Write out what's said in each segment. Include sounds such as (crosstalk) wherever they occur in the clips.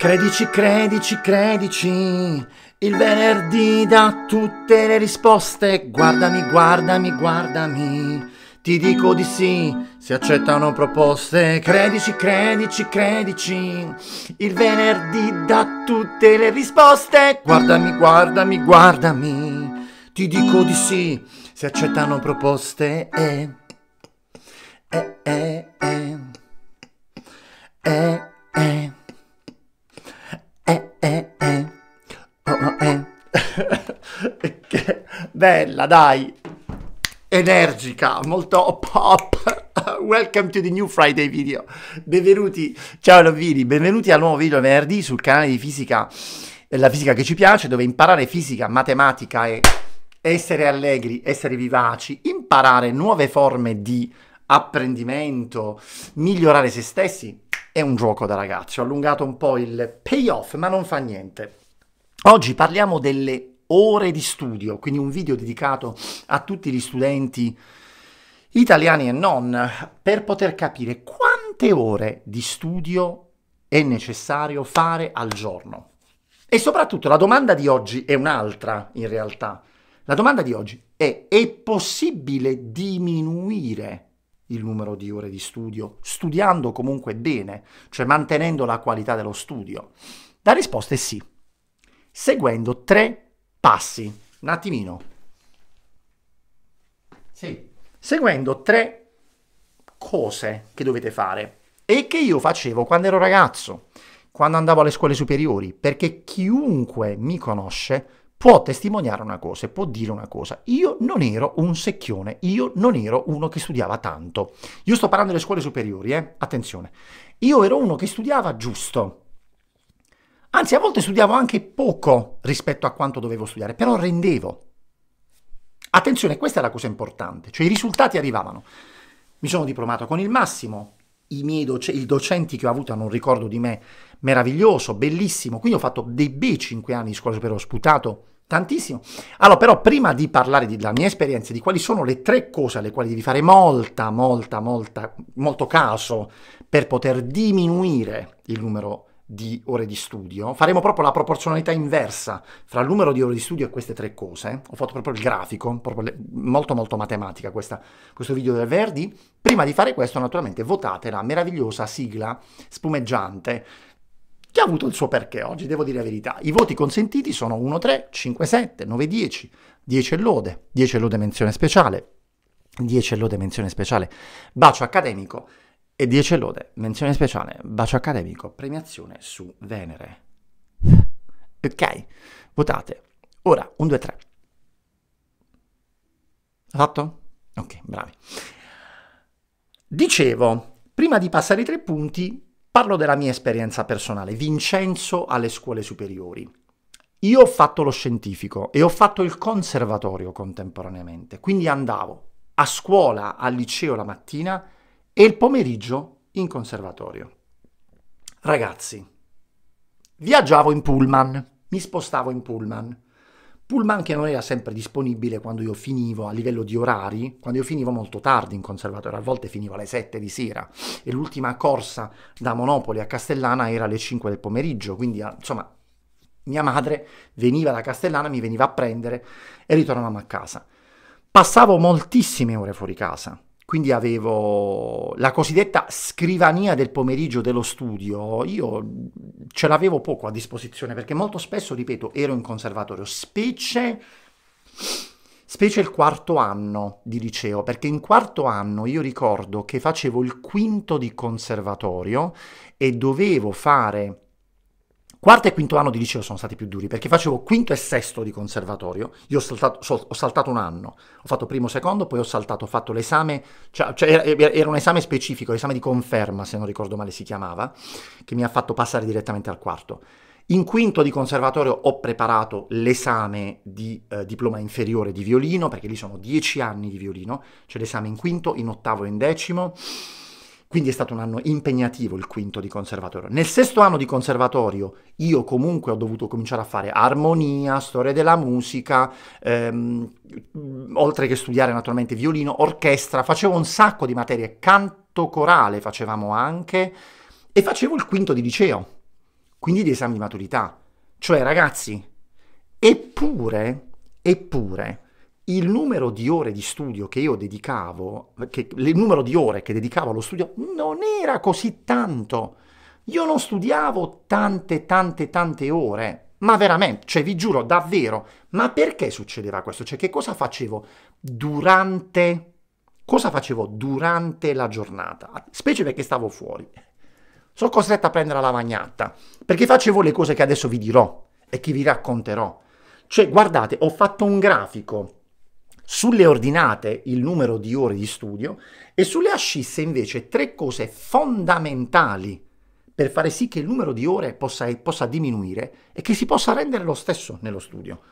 Credici, credici, credici, il venerdì dà tutte le risposte. Guardami, guardami, guardami, ti dico di sì, si accettano proposte. Credici, credici, credici, il venerdì dà tutte le risposte. Guardami, guardami, guardami, ti dico di sì, si accettano proposte. E, e, e, e, e, e eh, eh. Oh, oh, eh. (laughs) che bella, dai. Energica, molto pop. (laughs) Welcome to the new Friday video. Benvenuti, ciao Lovini, benvenuti al nuovo video venerdì sul canale di fisica, eh, la fisica che ci piace, dove imparare fisica, matematica e essere allegri, essere vivaci, imparare nuove forme di apprendimento, migliorare se stessi, è un gioco da ragazzo, ho allungato un po' il payoff, ma non fa niente. Oggi parliamo delle ore di studio, quindi un video dedicato a tutti gli studenti italiani e non, per poter capire quante ore di studio è necessario fare al giorno. E soprattutto la domanda di oggi è un'altra in realtà. La domanda di oggi è è possibile diminuire il numero di ore di studio, studiando comunque bene, cioè mantenendo la qualità dello studio? La risposta è sì, seguendo tre passi. Un attimino. Sì. Seguendo tre cose che dovete fare e che io facevo quando ero ragazzo, quando andavo alle scuole superiori, perché chiunque mi conosce può testimoniare una cosa e può dire una cosa. Io non ero un secchione, io non ero uno che studiava tanto. Io sto parlando delle scuole superiori, eh? attenzione. Io ero uno che studiava giusto. Anzi, a volte studiavo anche poco rispetto a quanto dovevo studiare, però rendevo. Attenzione, questa è la cosa importante, cioè i risultati arrivavano. Mi sono diplomato con il massimo, i miei doc- i docenti che ho avuto hanno un ricordo di me meraviglioso, bellissimo, quindi ho fatto dei bei 5 anni di scuola superiore, ho sputato Tantissimo. Allora, però, prima di parlare della mia esperienza, di quali sono le tre cose alle quali devi fare molta, molta, molta, molto caso per poter diminuire il numero di ore di studio, faremo proprio la proporzionalità inversa fra il numero di ore di studio e queste tre cose. Ho fatto proprio il grafico, proprio le, molto molto matematica questa, questo video del Verdi. Prima di fare questo, naturalmente, votate la meravigliosa sigla spumeggiante che ha avuto il suo perché oggi, devo dire la verità. I voti consentiti sono 1, 3, 5, 7, 9, 10, 10 lode, 10 lode menzione speciale, 10 lode menzione speciale, bacio accademico e 10 lode menzione speciale, bacio accademico, premiazione su Venere. Ok, votate. Ora, 1, 2, 3. Fatto? Ok, bravi. Dicevo, prima di passare i tre punti, Parlo della mia esperienza personale. Vincenzo alle scuole superiori. Io ho fatto lo scientifico e ho fatto il conservatorio contemporaneamente, quindi andavo a scuola, al liceo la mattina e il pomeriggio in conservatorio. Ragazzi, viaggiavo in pullman, mi spostavo in pullman. Pullman che non era sempre disponibile quando io finivo a livello di orari, quando io finivo molto tardi in conservatorio, a volte finivo alle 7 di sera e l'ultima corsa da Monopoli a Castellana era alle 5 del pomeriggio, quindi ah, insomma mia madre veniva da Castellana, mi veniva a prendere e ritornavamo a casa. Passavo moltissime ore fuori casa, quindi avevo la cosiddetta scrivania del pomeriggio dello studio, io ce l'avevo poco a disposizione perché molto spesso, ripeto, ero in conservatorio, specie, specie il quarto anno di liceo, perché in quarto anno io ricordo che facevo il quinto di conservatorio e dovevo fare Quarto e quinto anno di liceo sono stati più duri perché facevo quinto e sesto di conservatorio. Io ho saltato, so, ho saltato un anno, ho fatto primo, e secondo, poi ho saltato, ho fatto l'esame, cioè, cioè era, era, un esame specifico, l'esame di conferma, se non ricordo male si chiamava, che mi ha fatto passare direttamente al quarto. In quinto di conservatorio ho preparato l'esame di eh, diploma inferiore di violino, perché lì sono dieci anni di violino, c'è cioè l'esame in quinto, in ottavo e in decimo. Quindi è stato un anno impegnativo il quinto di conservatorio. Nel sesto anno di conservatorio io comunque ho dovuto cominciare a fare armonia, storia della musica, ehm, oltre che studiare naturalmente violino, orchestra, facevo un sacco di materie, canto corale facevamo anche e facevo il quinto di liceo, quindi di esami di maturità. Cioè ragazzi, eppure, eppure, il numero di ore di studio che io dedicavo, che, il numero di ore che dedicavo allo studio non era così tanto. Io non studiavo tante, tante, tante ore. Ma veramente, cioè vi giuro, davvero, ma perché succedeva questo? Cioè che cosa facevo durante, cosa facevo durante la giornata? Specie perché stavo fuori. Sono costretto a prendere la lavagnata, perché facevo le cose che adesso vi dirò e che vi racconterò. Cioè, guardate, ho fatto un grafico sulle ordinate il numero di ore di studio e sulle ascisse invece tre cose fondamentali per fare sì che il numero di ore possa, possa, diminuire e che si possa rendere lo stesso nello studio.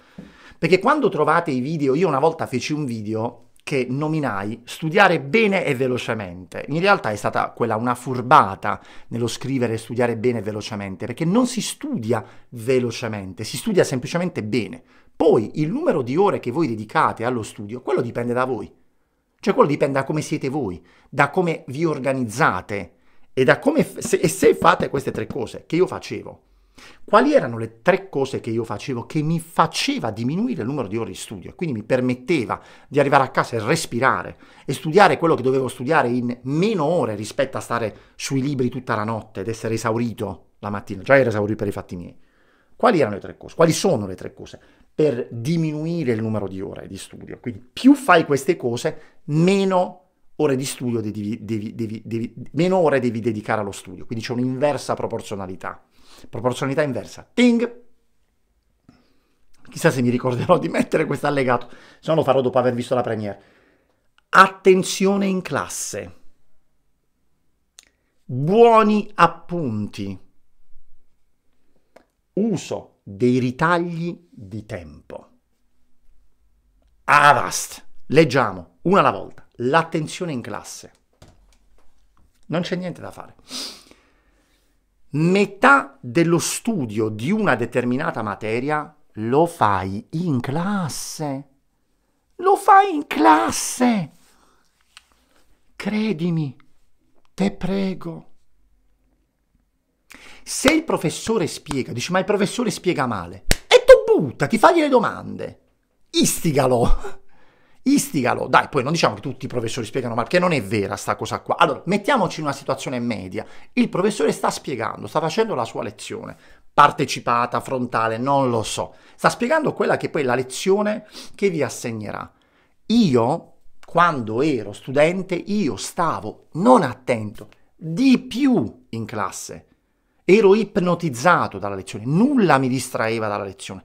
Perché quando trovate i video, io una volta feci un video che nominai studiare bene e velocemente. In realtà è stata quella una furbata nello scrivere studiare bene e velocemente, perché non si studia velocemente, si studia semplicemente bene, poi il numero di ore che voi dedicate allo studio, quello dipende da voi. Cioè quello dipende da come siete voi, da come vi organizzate e da come se, e se fate queste tre cose che io facevo. Quali erano le tre cose che io facevo che mi faceva diminuire il numero di ore di studio? Quindi mi permetteva di arrivare a casa e respirare e studiare quello che dovevo studiare in meno ore rispetto a stare sui libri tutta la notte ed essere esaurito la mattina. Già era esaurito per i fatti miei. Quali erano le tre cose? Quali sono le tre cose? per diminuire il numero di ore di studio. Quindi più fai queste cose, meno ore di studio devi, devi, devi, devi meno ore devi dedicare allo studio. Quindi c'è un'inversa proporzionalità. Proporzionalità inversa. Ting! Chissà se mi ricorderò di mettere questo allegato, se no lo farò dopo aver visto la premiere. Attenzione in classe. Buoni appunti. Uso dei ritagli di tempo. Avast! Ah, Leggiamo una alla volta. L'attenzione in classe. Non c'è niente da fare. Metà dello studio di una determinata materia lo fai in classe. Lo fai in classe. Credimi, te prego. Se il professore spiega, dici ma il professore spiega male, e tu buttati, fagli le domande, istigalo, (laughs) istigalo, dai, poi non diciamo che tutti i professori spiegano male, perché non è vera sta cosa qua. Allora, mettiamoci in una situazione media, il professore sta spiegando, sta facendo la sua lezione, partecipata, frontale, non lo so, sta spiegando quella che poi è la lezione che vi assegnerà. Io, quando ero studente, io stavo non attento, di più in classe ero ipnotizzato dalla lezione, nulla mi distraeva dalla lezione.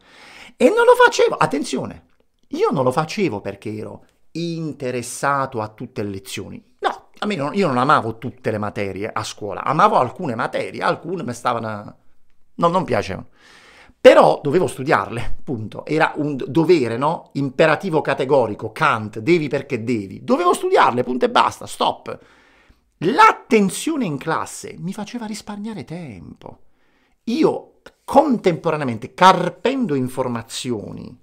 E non lo facevo, attenzione, io non lo facevo perché ero interessato a tutte le lezioni. No, almeno io non amavo tutte le materie a scuola, amavo alcune materie, alcune mi stavano... No, non piacevano. Però dovevo studiarle, punto. Era un dovere, no? Imperativo categorico, Kant, devi perché devi. Dovevo studiarle, punto e basta, stop. L'attenzione in classe mi faceva risparmiare tempo. Io contemporaneamente carpendo informazioni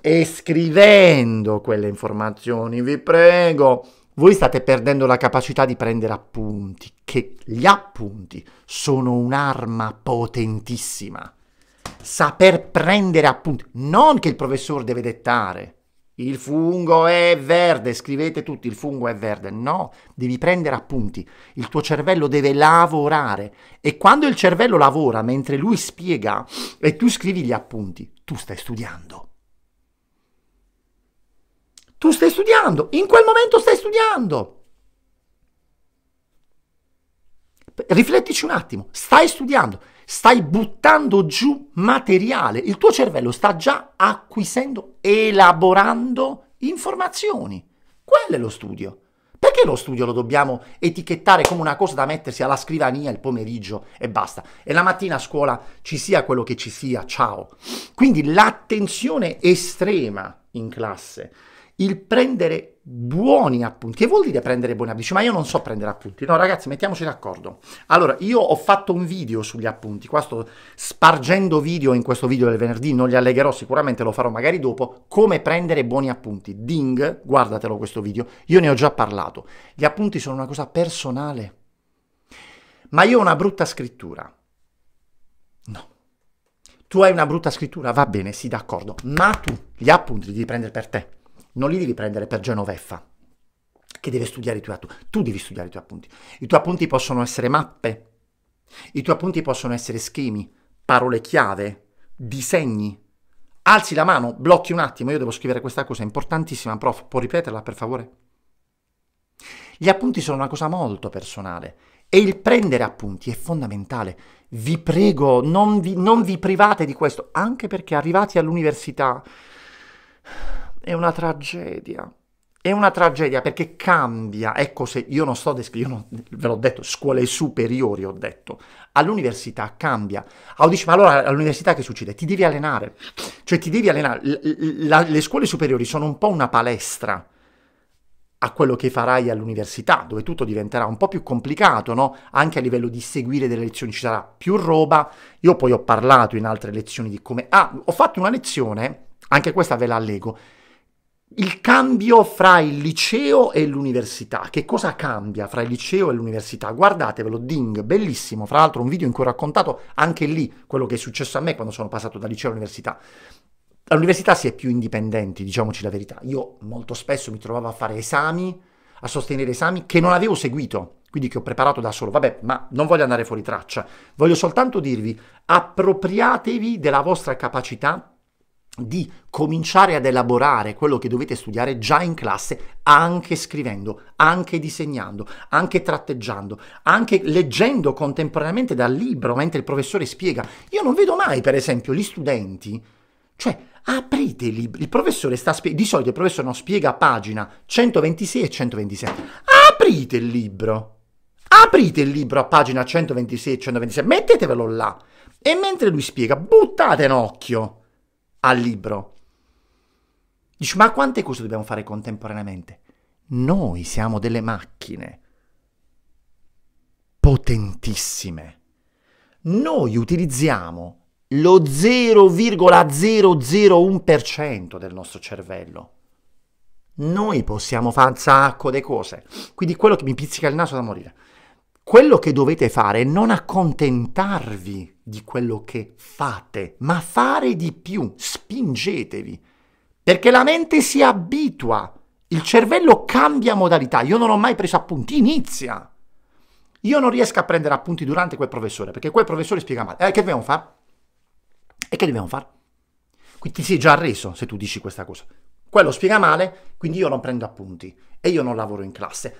e scrivendo quelle informazioni, vi prego, voi state perdendo la capacità di prendere appunti, che gli appunti sono un'arma potentissima. Saper prendere appunti, non che il professore deve dettare il fungo è verde, scrivete tutti, il fungo è verde. No, devi prendere appunti. Il tuo cervello deve lavorare. E quando il cervello lavora, mentre lui spiega e tu scrivi gli appunti, tu stai studiando. Tu stai studiando, in quel momento stai studiando. Riflettici un attimo, stai studiando stai buttando giù materiale, il tuo cervello sta già acquisendo, elaborando informazioni. Quello è lo studio. Perché lo studio lo dobbiamo etichettare come una cosa da mettersi alla scrivania il pomeriggio e basta? E la mattina a scuola ci sia quello che ci sia, ciao. Quindi l'attenzione estrema in classe, il prendere buoni appunti. Che vuol dire prendere buoni appunti? Dici, ma io non so prendere appunti. No, ragazzi, mettiamoci d'accordo. Allora, io ho fatto un video sugli appunti. Qua sto spargendo video in questo video del venerdì, non li allegherò sicuramente, lo farò magari dopo. Come prendere buoni appunti. Ding, guardatelo questo video. Io ne ho già parlato. Gli appunti sono una cosa personale. Ma io ho una brutta scrittura. No. Tu hai una brutta scrittura, va bene, sì, d'accordo. Ma tu gli appunti li devi prendere per te non li devi prendere per Genoveffa, che deve studiare i tuoi appunti. Tu devi studiare i tuoi appunti. I tuoi appunti possono essere mappe, i tuoi appunti possono essere schemi, parole chiave, disegni. Alzi la mano, blocchi un attimo, io devo scrivere questa cosa, è importantissima, prof, può ripeterla per favore? Gli appunti sono una cosa molto personale e il prendere appunti è fondamentale. Vi prego, non vi, non vi private di questo, anche perché arrivati all'università è una tragedia. È una tragedia perché cambia, ecco se io non sto descrivendo, ve l'ho detto, scuole superiori ho detto, all'università cambia. Ah, dici, ma allora all'università che succede? Ti devi allenare, cioè ti devi allenare. La, la, le scuole superiori sono un po' una palestra a quello che farai all'università, dove tutto diventerà un po' più complicato, no? Anche a livello di seguire delle lezioni ci sarà più roba. Io poi ho parlato in altre lezioni di come... Ah, ho fatto una lezione, anche questa ve la allego, il cambio fra il liceo e l'università. Che cosa cambia fra il liceo e l'università? Guardatevelo, Ding, bellissimo. Fra l'altro un video in cui ho raccontato anche lì quello che è successo a me quando sono passato da liceo all'università. All'università si è più indipendenti, diciamoci la verità. Io molto spesso mi trovavo a fare esami, a sostenere esami che non avevo seguito, quindi che ho preparato da solo. Vabbè, ma non voglio andare fuori traccia. Voglio soltanto dirvi, appropriatevi della vostra capacità di cominciare ad elaborare quello che dovete studiare già in classe, anche scrivendo, anche disegnando, anche tratteggiando, anche leggendo contemporaneamente dal libro mentre il professore spiega. Io non vedo mai, per esempio, gli studenti, cioè aprite i libri, il professore sta spiegando, di solito il professore non spiega a pagina 126 e 127, aprite il libro, aprite il libro a pagina 126 e 127, mettetevelo là e mentre lui spiega buttate un occhio al libro. Dici, ma quante cose dobbiamo fare contemporaneamente? Noi siamo delle macchine potentissime. Noi utilizziamo lo 0,001% del nostro cervello. Noi possiamo fare un sacco di cose. Quindi quello che mi pizzica il naso da morire quello che dovete fare è non accontentarvi di quello che fate, ma fare di più, spingetevi, perché la mente si abitua, il cervello cambia modalità, io non ho mai preso appunti, inizia. Io non riesco a prendere appunti durante quel professore, perché quel professore spiega male. E eh, che dobbiamo fare? E che dobbiamo fare? Quindi ti sei già arreso se tu dici questa cosa. Quello spiega male, quindi io non prendo appunti e io non lavoro in classe.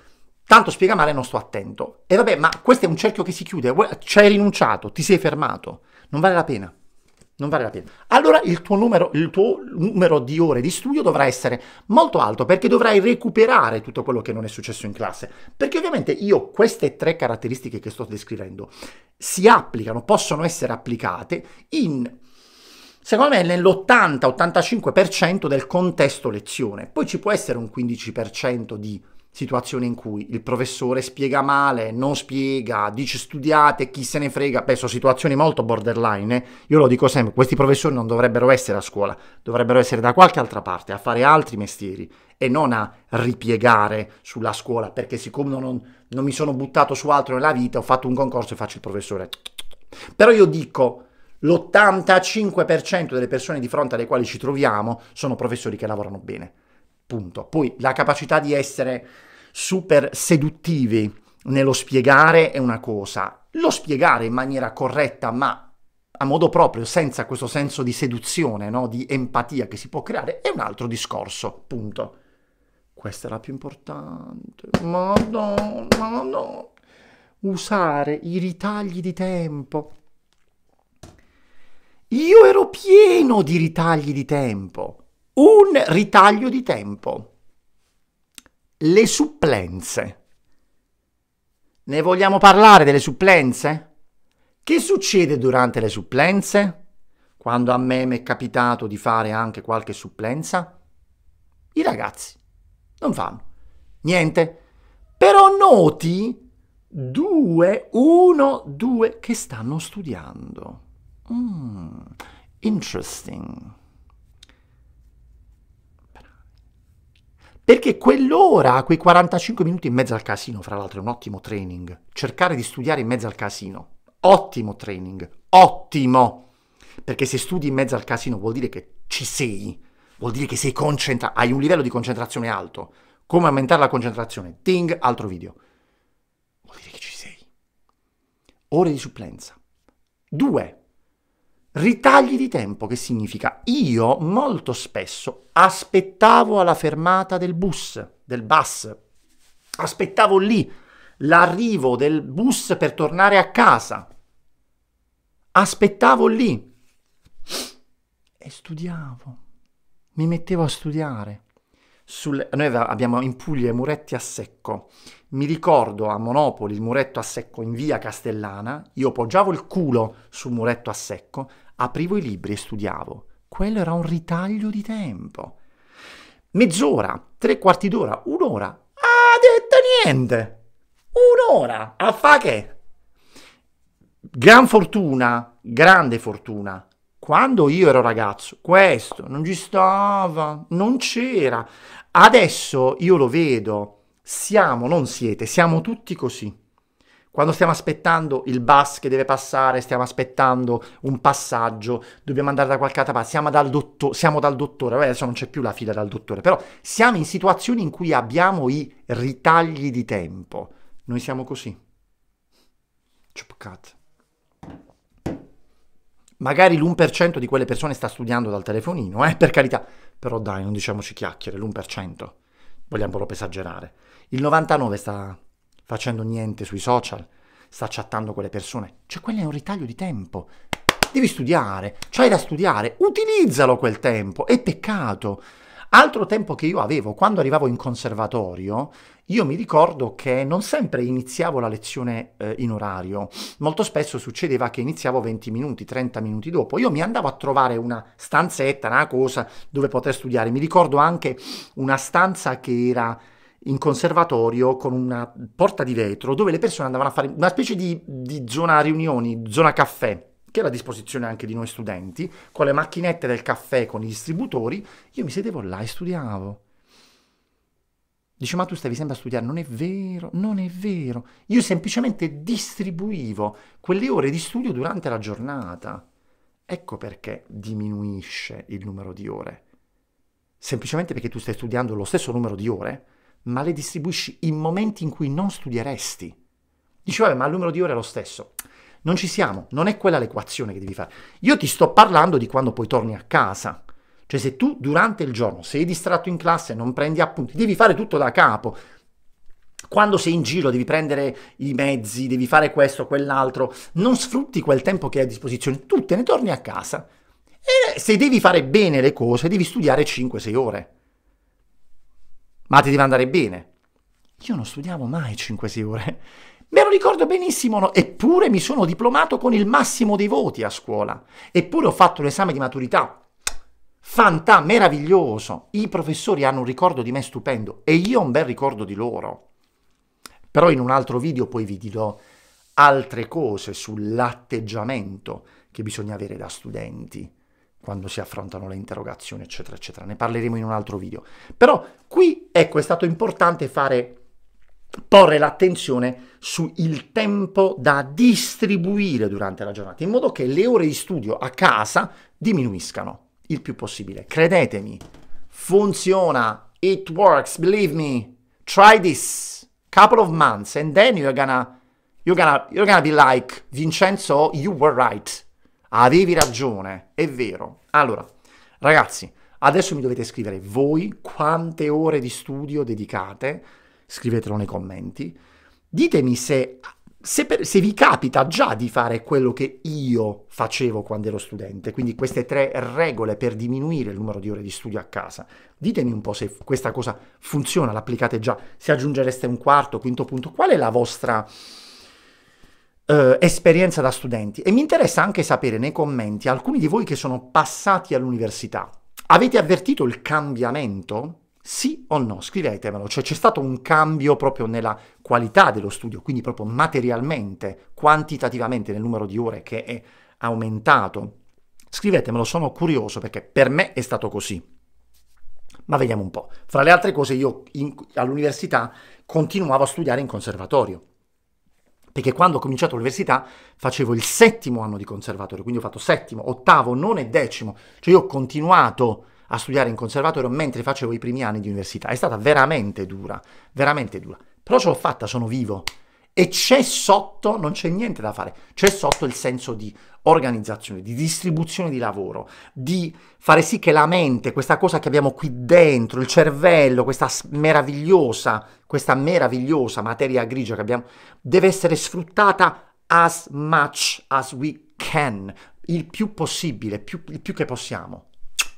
Tanto spiega male, non sto attento. E vabbè, ma questo è un cerchio che si chiude. Ci hai rinunciato, ti sei fermato. Non vale la pena. Non vale la pena. Allora il tuo, numero, il tuo numero di ore di studio dovrà essere molto alto perché dovrai recuperare tutto quello che non è successo in classe. Perché ovviamente io queste tre caratteristiche che sto descrivendo si applicano, possono essere applicate in secondo me nell'80-85% del contesto lezione. Poi ci può essere un 15% di situazioni in cui il professore spiega male, non spiega, dice studiate, chi se ne frega, beh, sono situazioni molto borderline, eh? io lo dico sempre, questi professori non dovrebbero essere a scuola, dovrebbero essere da qualche altra parte, a fare altri mestieri e non a ripiegare sulla scuola, perché siccome non, non mi sono buttato su altro nella vita, ho fatto un concorso e faccio il professore. Però io dico, l'85% delle persone di fronte alle quali ci troviamo sono professori che lavorano bene punto. Poi la capacità di essere super seduttivi nello spiegare è una cosa, lo spiegare in maniera corretta ma a modo proprio, senza questo senso di seduzione, no? di empatia che si può creare, è un altro discorso, punto. Questa è la più importante. Madonna, no. Usare i ritagli di tempo. Io ero pieno di ritagli di tempo un ritaglio di tempo. Le supplenze. Ne vogliamo parlare delle supplenze? Che succede durante le supplenze? Quando a me mi è capitato di fare anche qualche supplenza? I ragazzi non fanno niente, però noti due, uno, due che stanno studiando. Mm, interesting. Perché quell'ora, quei 45 minuti in mezzo al casino, fra l'altro è un ottimo training, cercare di studiare in mezzo al casino, ottimo training, ottimo. Perché se studi in mezzo al casino vuol dire che ci sei, vuol dire che sei concentrato, hai un livello di concentrazione alto. Come aumentare la concentrazione? Ting, altro video. Vuol dire che ci sei. Ore di supplenza. Due. Ritagli di tempo, che significa? Io molto spesso aspettavo alla fermata del bus, del bus, aspettavo lì l'arrivo del bus per tornare a casa, aspettavo lì e studiavo, mi mettevo a studiare. Sul, noi abbiamo in Puglia i muretti a secco. Mi ricordo a Monopoli il muretto a secco in via Castellana, io poggiavo il culo sul muretto a secco, aprivo i libri e studiavo. Quello era un ritaglio di tempo. Mezz'ora, tre quarti d'ora, un'ora. Ha detto niente! Un'ora! A fa che? Gran fortuna, grande fortuna, quando io ero ragazzo, questo non ci stava, non c'era. Adesso io lo vedo, siamo, non siete, siamo tutti così. Quando stiamo aspettando il bus che deve passare, stiamo aspettando un passaggio, dobbiamo andare da qualche altra parte, siamo dal, dottor- siamo dal dottore, Vabbè, adesso non c'è più la fila dal dottore, però siamo in situazioni in cui abbiamo i ritagli di tempo. Noi siamo così. Ciupcat. Magari l'1% di quelle persone sta studiando dal telefonino, eh, per carità. Però dai, non diciamoci chiacchiere, l'1%. Vogliamo proprio esagerare. Il 99 sta facendo niente sui social, sta chattando con le persone. Cioè, quello è un ritaglio di tempo. Devi studiare, c'hai da studiare, utilizzalo quel tempo. È peccato. Altro tempo che io avevo, quando arrivavo in conservatorio, io mi ricordo che non sempre iniziavo la lezione eh, in orario, molto spesso succedeva che iniziavo 20 minuti, 30 minuti dopo. Io mi andavo a trovare una stanzetta, una cosa dove poter studiare. Mi ricordo anche una stanza che era in conservatorio con una porta di vetro dove le persone andavano a fare una specie di, di zona riunioni, zona caffè che era a disposizione anche di noi studenti, con le macchinette del caffè, con i distributori, io mi sedevo là e studiavo. Dice, ma tu stavi sempre a studiare, non è vero, non è vero. Io semplicemente distribuivo quelle ore di studio durante la giornata. Ecco perché diminuisce il numero di ore. Semplicemente perché tu stai studiando lo stesso numero di ore, ma le distribuisci in momenti in cui non studieresti. Dice, vabbè, ma il numero di ore è lo stesso. Non ci siamo, non è quella l'equazione che devi fare. Io ti sto parlando di quando poi torni a casa. Cioè se tu durante il giorno sei distratto in classe, non prendi appunti, devi fare tutto da capo. Quando sei in giro devi prendere i mezzi, devi fare questo, quell'altro, non sfrutti quel tempo che hai a disposizione, tu te ne torni a casa. E se devi fare bene le cose, devi studiare 5-6 ore. Ma ti deve andare bene. Io non studiavo mai 5-6 ore. Me lo ricordo benissimo, no? eppure mi sono diplomato con il massimo dei voti a scuola, eppure ho fatto l'esame di maturità. Fantà, meraviglioso. I professori hanno un ricordo di me stupendo e io ho un bel ricordo di loro. Però in un altro video poi vi dirò altre cose sull'atteggiamento che bisogna avere da studenti quando si affrontano le interrogazioni, eccetera, eccetera. Ne parleremo in un altro video. Però qui, ecco, è stato importante fare porre l'attenzione sul tempo da distribuire durante la giornata, in modo che le ore di studio a casa diminuiscano il più possibile. Credetemi, funziona, it works, believe me, try this, couple of months, and then you're gonna, you're gonna, you're gonna be like, Vincenzo, you were right, avevi ragione, è vero. Allora, ragazzi, adesso mi dovete scrivere voi quante ore di studio dedicate scrivetelo nei commenti. Ditemi se, se, per, se vi capita già di fare quello che io facevo quando ero studente, quindi queste tre regole per diminuire il numero di ore di studio a casa. Ditemi un po' se questa cosa funziona, l'applicate già, se aggiungereste un quarto, quinto punto, qual è la vostra... Uh, esperienza da studenti e mi interessa anche sapere nei commenti alcuni di voi che sono passati all'università. Avete avvertito il cambiamento? Sì o no? Scrivetemelo, cioè c'è stato un cambio proprio nella qualità dello studio, quindi proprio materialmente, quantitativamente nel numero di ore che è aumentato. Scrivetemelo, sono curioso perché per me è stato così. Ma vediamo un po'. Fra le altre cose io in, all'università continuavo a studiare in conservatorio perché quando ho cominciato l'università facevo il settimo anno di conservatorio, quindi ho fatto settimo, ottavo, non e decimo, cioè io ho continuato a studiare in conservatorio mentre facevo i primi anni di università. È stata veramente dura, veramente dura. Però ce l'ho fatta, sono vivo. E c'è sotto, non c'è niente da fare, c'è sotto il senso di organizzazione, di distribuzione di lavoro, di fare sì che la mente, questa cosa che abbiamo qui dentro, il cervello, questa meravigliosa, questa meravigliosa materia grigia che abbiamo, deve essere sfruttata as much as we can, il più possibile, più, il più che possiamo.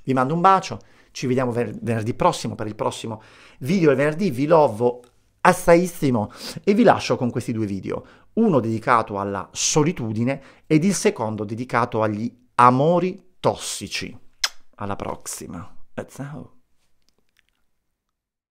Vi mando un bacio, ci vediamo ven- venerdì prossimo per il prossimo video del venerdì, vi lovo assaiissimo e vi lascio con questi due video, uno dedicato alla solitudine ed il secondo dedicato agli amori tossici. Alla prossima. Ciao.